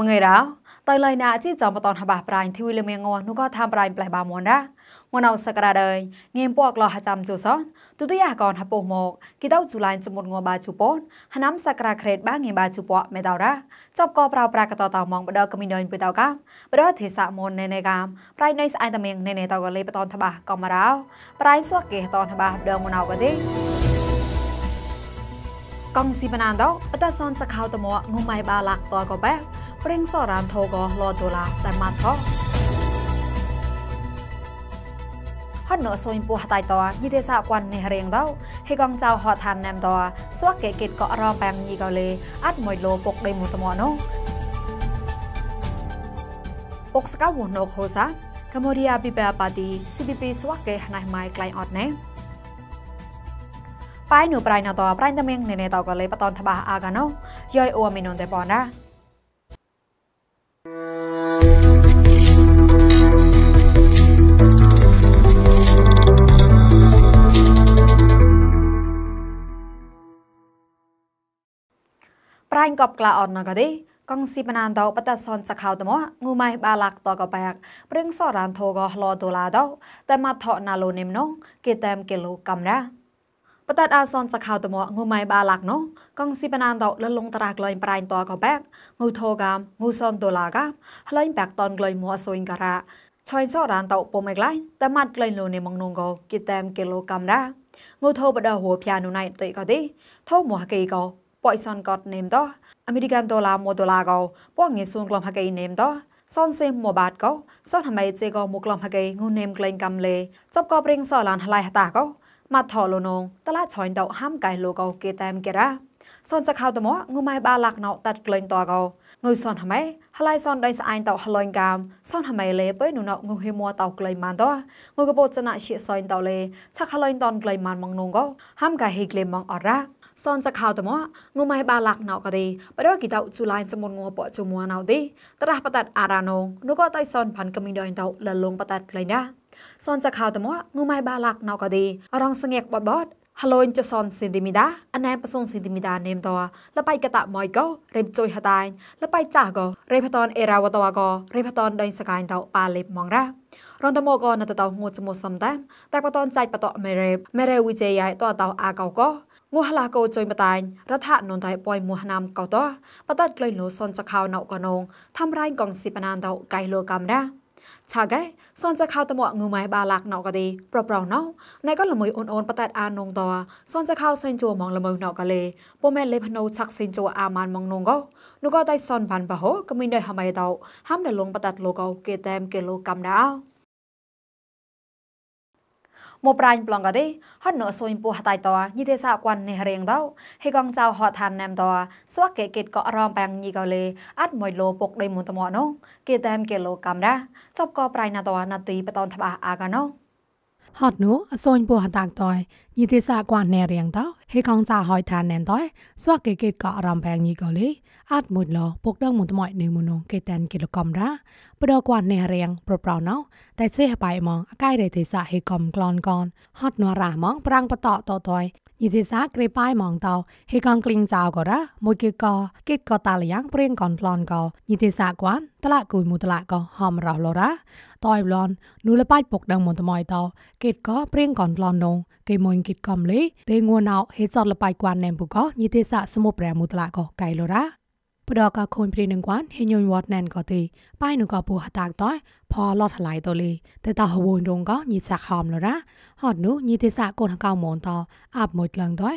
មងៃរោតៃឡៃណាជីចំបតនហបាប្រាញ់ធីវិលមៀងងោនោះក៏ថាមប្រាញ់ផ្លែបាមនណាងួនអោសក្រាដេងងៀមពកលហចាំជូសនទុតិយាកនហពុមកគីតោជូលៃចមុតងបាជូពនហណាំសក្រាក្រេតបាងៀមបាជូពកមេតោរ៉ាចប់កប្រោប្រាកតតោម៉ងបដកមីណៃបេតោកាមបដទេសាមនណេណេកាមប្រៃណៃស្អៃតមៀងណេណេតោកលេបតនថបាកំរោប្រៃសួកេតនថបាដងងោកទេកងស៊ីបណានដោអតសនចខោតមងុំៃបាឡាក់តកបេព្រេងសរ៉ានធូក៏លដុល្លារតែម៉ាត់ថោហត់នោះសូនពោះតៃតយីទេសាគួននេះរៀងទៅហេកងចៅហត់ឋានណាំតសួកេកេតក៏រំបែងញីក៏លេអាត់មួយលោពុកដេមួយត្មោនោះពុកស្កៅនោះហូសាកម្ពុជាបិបាបាទី CDP ស្វះកេណៃម៉ៃក្លែងអត់ណែប៉ៃនូប្រៃណតប្រៃតាមៀងណេណេតក៏លេបតនតបាអាកាណូយ៉យអូមីនុនទេបណាប្រាញ់កបក្លាអត់ណកទេកងស៊ីបណានតោបតសនចខៅតមងូម៉ៃបាឡាក់តកបាក់ព្រឹងសរានធោកហ្លដុលាតោតែមកថណាលូនិមនងគេតាមគីឡូកំណាបតអាសនចខៅតមងូម៉ៃបាឡាក់ណងកងស៊ីបណានតោលលងតារាក្លែងប្រាញ់តកបាក់ងូធោកាមងូសនដុលាកាមក្លែងបាក់តនក្លែងមួសុញការ៉ាឆៃសរានតោពុំឯក្លែងតែមកក្លែងលូនិមនងកគេតាមគីឡូកំណាងូធោបដហួរភានុណៃតិកោទេធោមហកេកោប៉យសនកតណេមតោអមេរិកានដុល្លារមួយដុល្លារកោប៉ងេសូនក្លំហកេណេមតោសនសេមបាតកោសនហមៃជេកោមួយក្លំហកេងូណេមក្លែងកំលេចប់កោប្រេងសឡានហឡៃហតាកោម៉ាត់ថោលូនងតឡាឆាញ់តោហាំកៃលោកោគេតាមគេរ៉ាសនសខៅតមងូម៉ៃបាឡាក់ណោតាត់ក្លែងតោកោងើសនហមៃហឡៃសនដៃស្អាញ់តោហឡូនកាមសនហមៃលេបៃនុណោងូហេមួតោក្លែងម៉ានតោងូកបោចណាឈៀសអញតោលេឆាក់ហឡូនតនក្លែងម៉ានម៉ងនងកោហាំកៃហេក្លែងម៉ងអរ៉ាซอนจะข่าวแต่ว่างูไม่บาลักนอกดีประเดี๋ยวกีตาจุลายจมนงูปอจมัวนาวดีตราปตัดอารานงนุก็ไตซอนพันกมิดอยเตาละลงปตัดเลยนะซอนจะข่าวแต่ว่างูไม่บาลักนอกดี รองเสงียกบอดบอดฮัลโหลจะซอนซินดิมิดาอันนั้นประสงซินดิมิดาเนมตัวแล้วไปกระตะมอยก็เรียบจอยหตายแล้วไปจ่าก็เรียบตอนเอราวตวาก็เรียบตอนเดินสกายเตาปาเล็บมองระรอนตะโมกอนัตเตางูจมูกสมแต้มแต่ปะตอนใจปะตอเมเรเมเรวิเจยัยตัวเตาอาเกาก็ងัวឡាកោចុយបតាញរដ្ឋននតៃប៉យមួណាមកោតោបតាត់ក្លែងលោសនចខៅណៅកណងធ្វើរៃកងស៊ីបណានតោកៃលោកំណាឆាកែសនចខៅតមងឺម៉ៃបាឡាក់ណៅកទេប្រប្រងណៅណៃក៏ល្មើយអូនអូនបតាត់អានងតោសនចខៅសែនជួមងល្មើណៅកលេពុំមែនលេភ្នៅឆាក់សែនជួអាម៉ានមងនងកោនោះក៏តៃសនបានបហោកមីនដៃហមៃតោហាំដលងបតាត់លោកោគេតែមគេលោកំដាមកប្រាញ់ប្លងក៏ទេហត់នោះអសូនពោះតៃតញីទេសអគាន់នេះរៀងទៅហេកងចៅហត់ឋានណាំតសួកេកេតក៏រំប៉ាំងញីក៏លេអត់មួយលោពុកដីមុនតមកនោះគេតាមគេលោកាមរ៉ាចប់ក៏ប្រៃណាតណាទីបតនថ្បាអាកានោះហត់នោះអសូនពោះតាក់តយញីទេសអគាន់នេះរៀងទៅហេកងចៅហត់ឋានណែនតស្វាកេកេតក៏រំប៉ាំងញីក៏លេอาดหมดลอพวกดังมุดตมอยในมุนงเกตันกิลกอมระปดอกวานในเรียงเปล่าเนาะแต่เสียไปมองใกล้เด้เทศะให้กอมกลอนกอนฮอดนัวรามองปรังปะตอตอตอยยิติสากรีป้ายมองเตาเฮกองกลิงจาวก็ระมวยเกกอเกตกอตาลยังเปรียงก่อนกลอนกอ ยิติสากวนตละกุยมูตละกอหอมเราลอระตอยบลอนนูละป้ายปกดังมนตมอยเตาเกตกอเปรียงก่อนกลอนนงเกมวยเกตกอมเลยเตงัวนาวเฮจอดละป้ายกวนแนมปุกอยิติสาสมุปแรมูตละกอไกลลอระបដកខូនព្រីនឹងគាន់ហេញញវត្តណានក៏ទេប៉ៃនឹងក៏ពូហតាក់តោផលត់ថ្លៃតលីតែតោហវងរងក៏ញីសាក់ហមលរ៉ាហត់នោះញីទេសៈកូនកៅមនតអាប់មួយឡើងតោ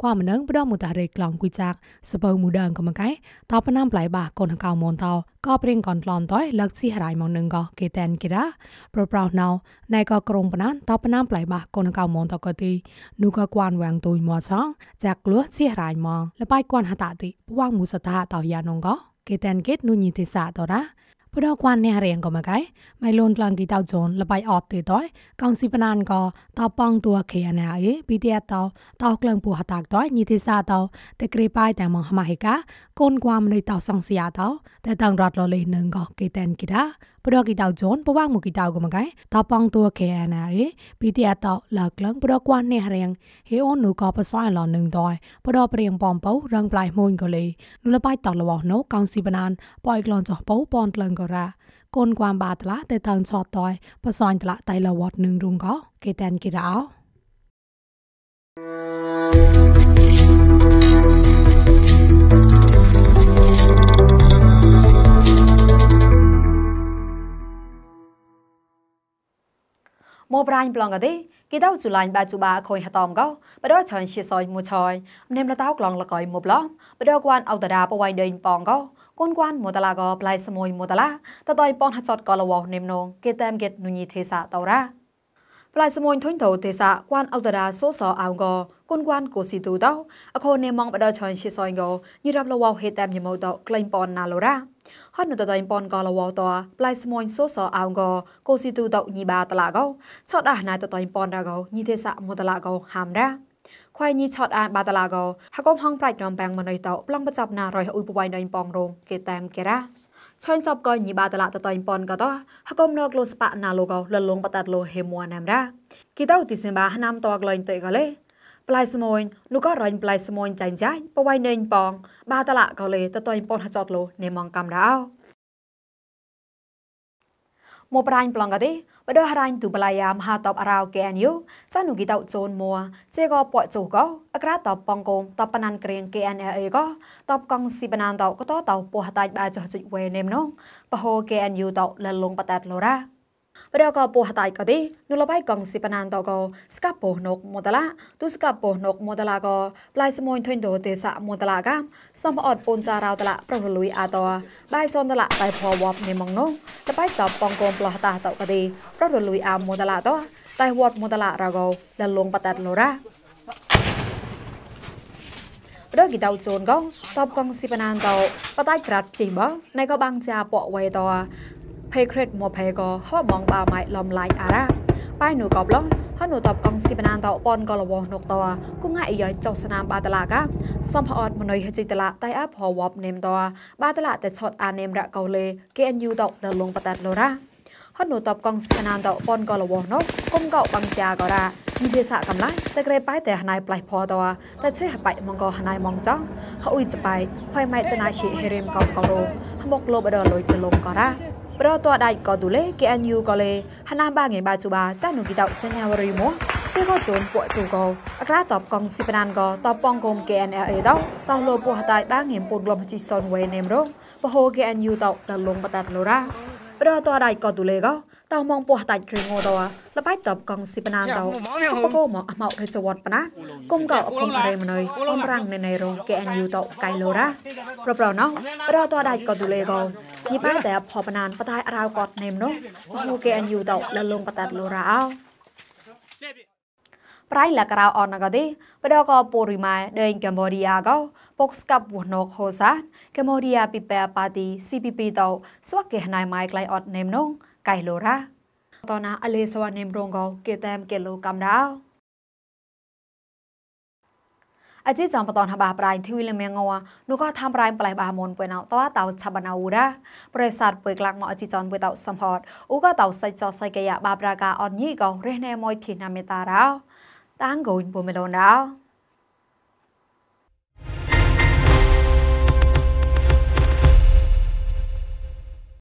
qua mà nâng bắt đầu một tà rê lòng quy chạc sơ bơ mù đơn có một cái tao bắt năm lại bà con hàng cao môn tao có bên còn lòn tối lật xì hài mong nâng có kê tên kê ra bro bro nào này có krong bắt năm tao bắt năm lại bà con hàng cao môn tao có tì nu có quan vàng tùy mò sóng chạc lúa xì hài mong là bài quan hạ tạ tì quang mù sơ tạ tao ya nông có kê tên kết nu nhìn thị xạ tao ra พดอกวันเนี่ยเรียงก็มาไกไม่ลนกลางกีเต้าจนละไปออดตีต้อยกองสิปนานก็เต้าป้องตัวเขียนะเอปีเตียเต้าเต้ากลางปูหตากต้อยนิติซาเต้าแต่กรีปายแต่มองหมาเหกะก้นความในเต้าสังเสียเต้าแต่ต่างรอดรอเลยหนึ่งก็กีแตนกีดาပရော့ကီတောက်ဂျွန်ပဝမူကီတောက်ကမကဲတောက်ပောင်းตัวแกนะเอปีเตียตอหลักลังปรกว่าเนี่ยเรียงเฮโอนูก็ปะซ้อยหลอนึงดอยปรอเปรียงปอมเปารังปลายมุนก็เลยนูละไปตอละวอโนกองสีบนานปอยกลอนจอเปาปอนกลังก็ราคนความบาดละแต่ทางชอตอยปะซ้อยตละไตละวอดนึงรุงก็เกแตนกิราวមប្រាញប្លងកទេគីតោជូលាញ់បាជូបាខុយហតំកោបដោឆានជាសយមួយឆយមនេមឡតោក្លងលកយមួយប្លងបដោគួនអោតរាបវៃដេញប៉ងកោគូនគួនមួយតឡាកោប្លៃសមួយមួយតឡាតតយប៉ងហចតកលវោនេមនងគេតាមគេនុញីទេសាតោរ៉ាផ្លៃស្មួយធុញធោទេសាគួនអុតរាសូសអោងកគុនគួនកូស៊ីទូតោអខូនេម៉ងបដឆាញ់ឈិសអងកញីរាប់លវហេតាមញមោតក្លែងប៉ុនណាឡូរ៉ាហត់នៅតតៃប៉ុនកលវតផ្លៃស្មួយសូសអោងកកូស៊ីទូតោញីបាតឡាកោឆតអាណៃតតៃប៉ុនរាកោញីទេសាមតឡាកោហាមរ៉ាខ្វៃញីឆតអានបាតឡាកោហកុំហងប្រាច់រំបាំងមណៃតោប្លង់បចាប់ណារយអ៊ុយបវៃណៃប៉ងរងគេតាមគេរ៉ាឆាញ់សបក៏ញីបាតឡាតតៃប៉ុនក៏តហកុំនកលោស្បណាលោកោលលងបតាត់លោហេមួណាំរ៉ាគីតោទីសិនបាណាំតក្លែងតៃក៏លេប្លៃស្មូននោះក៏រញប្លៃស្មូនចាញ់ចាញ់បវៃណេងប៉ងបាតឡាក៏លេតតៃប៉ុនហចតលោនេមងកំរោមកប្រាញ់ប្លងក៏ទេបដោះរ៉ាញ់ទូបលាយាមហាតបរោកែនយូចានុគីតោចូនមួជេកោពួកចុកោអក្រាតបបងគងតបបណានក្រៀង KNLA កោតបកងស៊ីបណានតោកតោតោពោះតាច់បាចុះចុចវេនេមនងបហោ KNU តោលលងបតាតលរ៉ាប្រកបពោះតៃក៏ទេនៅលបៃកងសិបណានតក៏ស្កាពោះនុកមតឡាទូស្កាពោះនុកមតឡាក៏ផ្លៃសមួយធិញទៅទេសៈមតឡាកាមសំអត់ពូនចារោតឡាប្រលុយអាតបៃសនតឡាបៃផវបនេះមកនោះតបៃតបបងកូនផ្លោះតាតក៏ទេប្រលុយអាមតឡាតតៃវត្តមតឡារកោលលងបតាត់លរ៉ារកីដៅជូនកងតបកងស៊ីបណានតបតៃក្រាត់ភីបងណៃក៏បាំងចាពកវ៉ៃតភេគ្រិតមួភេកហមងបាម៉ៃលំឡៃអារ៉ាប៉ៃនូកបឡងហនុតបកងស៊ីបណានតអប៉ុនកលវនុកតគងអីយ៉ៃចោសណាមបាតឡាកាសំផអត់មនុយហចិតឡាតៃអាផវបនេមតបាតឡាតេឆតអានេមរកោលេគេអញយូតដលងបតាតលរ៉ាហនុតបកងស៊ីបណានតអប៉ុនកលវនុកគុំកោបងជាកោរ៉ានិយាយសាកំឡាតែក្រេប៉ៃតែហណៃផ្លៃផតតែឆេះប៉ៃម៉ងកោហណៃម៉ងចង់ហុយចប៉ៃផៃម៉ៃចណាឈីហេរេមកោកោរោមកលោបដលលុយទៅលងកោរ៉ាប្រតតដៃក៏ទូលេ KNU ក៏លេហណាបាងៃបាជូបាចានុគីតោចញ្ញាវរីមោជាក៏ជូនពួកជូកោអក្រាតបកងស៊ីបណានក៏តបបងគុំ KNLA តោតោលោពោះតៃបាងៃពូនលំជីសុនវេណេមរងបហូ KNU តោដល់លងបតាត់លូរ៉ាប្រតតដៃក៏ទូលេក៏តោមងពោះតាច់គ្រឿងតោលបៃតបកងស៊ីបណានតោបកោមកអមោកជវត្តបណាគុំកោអគុំរេមណយអំរាំងនៅនៃរង KNU តោកៃលូរ៉ាប្រប្រណោប្រតតដៃក៏ទូលេក៏ញីបែតែផបណានបតៃអរៅកតណេមនោះហូកេអញយូតលលងបតាតលូរ៉ោប្រៃលករៅអនកទេបដកពូរីម៉ៃដេងកម្ពុជាកោពុកស្កាប់វណូខូសាកម្ពុជាពីបែប៉ាទី CPP តស្វកេណៃម៉ៃក្លៃអត់ណេមនោះកៃលូរ៉ាតណាអលេសវ៉ាណេមរងកោកេតាមកេឡូកំដៅอาจะจอมปตอนทบาปลายทวิลเมียงงวนูก็ทำรายปลายบามนเปนเอาตัวเต่าชาบนาอูระบริษัทเปิดกลางมออาจิจอนเปเต่าสมพอดอูก็เต่าใส่จอใส่กยะบาปรากาออนยี่ก็เรเนมอยพินาเมตาเราตั้งกุนบุเมโดนเรา